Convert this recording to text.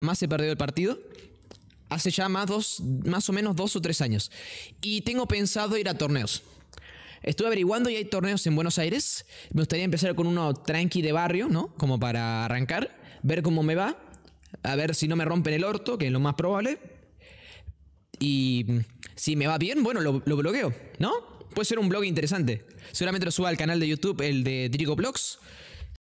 más he perdido el partido. Hace ya más, dos, más o menos dos o tres años. Y tengo pensado ir a torneos. Estuve averiguando y hay torneos en Buenos Aires. Me gustaría empezar con uno tranqui de barrio, ¿no? Como para arrancar, ver cómo me va, a ver si no me rompen el orto, que es lo más probable. Y si me va bien, bueno, lo, bloqueo, ¿no? Puede ser un blog interesante. Seguramente lo suba al canal de YouTube, el de Drigo Blogs.